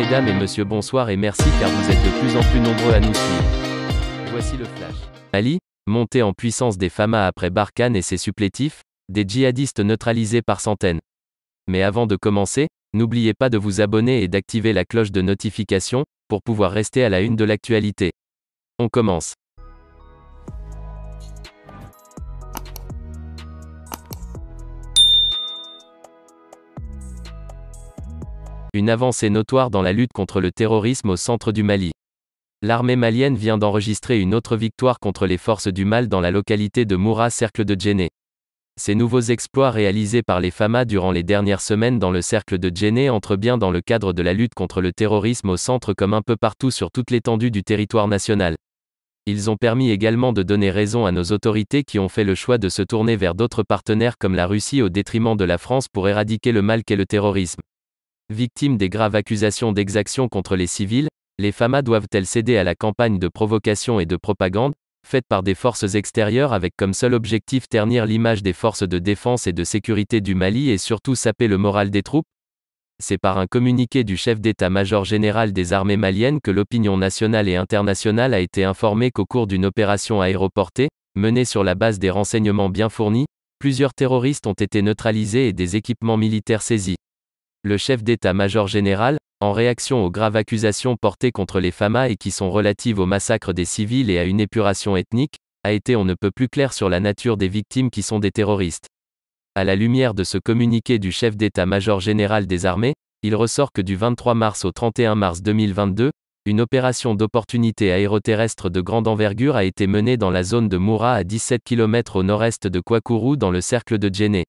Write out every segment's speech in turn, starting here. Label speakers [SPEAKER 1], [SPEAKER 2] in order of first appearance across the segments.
[SPEAKER 1] Mesdames et messieurs, bonsoir et merci car vous êtes de plus en plus nombreux à nous suivre. Voici le flash. Ali, montée en puissance des FAMA après Barkhane et ses supplétifs, des djihadistes neutralisés par centaines. Mais avant de commencer, n'oubliez pas de vous abonner et d'activer la cloche de notification pour pouvoir rester à la une de l'actualité. On commence. une avancée notoire dans la lutte contre le terrorisme au centre du Mali. L'armée malienne vient d'enregistrer une autre victoire contre les forces du mal dans la localité de Moura Cercle de Djenné. Ces nouveaux exploits réalisés par les FAMA durant les dernières semaines dans le cercle de Djenné entrent bien dans le cadre de la lutte contre le terrorisme au centre comme un peu partout sur toute l'étendue du territoire national. Ils ont permis également de donner raison à nos autorités qui ont fait le choix de se tourner vers d'autres partenaires comme la Russie au détriment de la France pour éradiquer le mal qu'est le terrorisme. Victimes des graves accusations d'exaction contre les civils, les FAMA doivent-elles céder à la campagne de provocation et de propagande, faite par des forces extérieures avec comme seul objectif ternir l'image des forces de défense et de sécurité du Mali et surtout saper le moral des troupes C'est par un communiqué du chef d'état-major général des armées maliennes que l'opinion nationale et internationale a été informée qu'au cours d'une opération aéroportée, menée sur la base des renseignements bien fournis, plusieurs terroristes ont été neutralisés et des équipements militaires saisis le chef d'état-major général, en réaction aux graves accusations portées contre les FAMA et qui sont relatives au massacre des civils et à une épuration ethnique, a été on ne peut plus clair sur la nature des victimes qui sont des terroristes. À la lumière de ce communiqué du chef d'état-major général des armées, il ressort que du 23 mars au 31 mars 2022, une opération d'opportunité aéroterrestre de grande envergure a été menée dans la zone de Moura à 17 km au nord-est de Kwakuru dans le cercle de Djéné.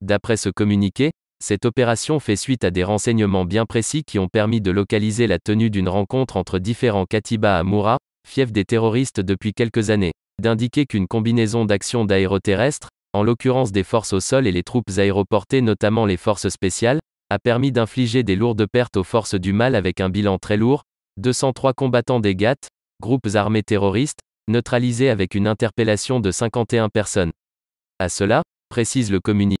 [SPEAKER 1] D'après ce communiqué, cette opération fait suite à des renseignements bien précis qui ont permis de localiser la tenue d'une rencontre entre différents Katiba à Moura, fief des terroristes depuis quelques années, d'indiquer qu'une combinaison d'actions d'aéroterrestres, en l'occurrence des forces au sol et les troupes aéroportées notamment les forces spéciales, a permis d'infliger des lourdes pertes aux forces du mal avec un bilan très lourd, 203 combattants des GATT, groupes armés terroristes, neutralisés avec une interpellation de 51 personnes. À cela, précise le communiqué,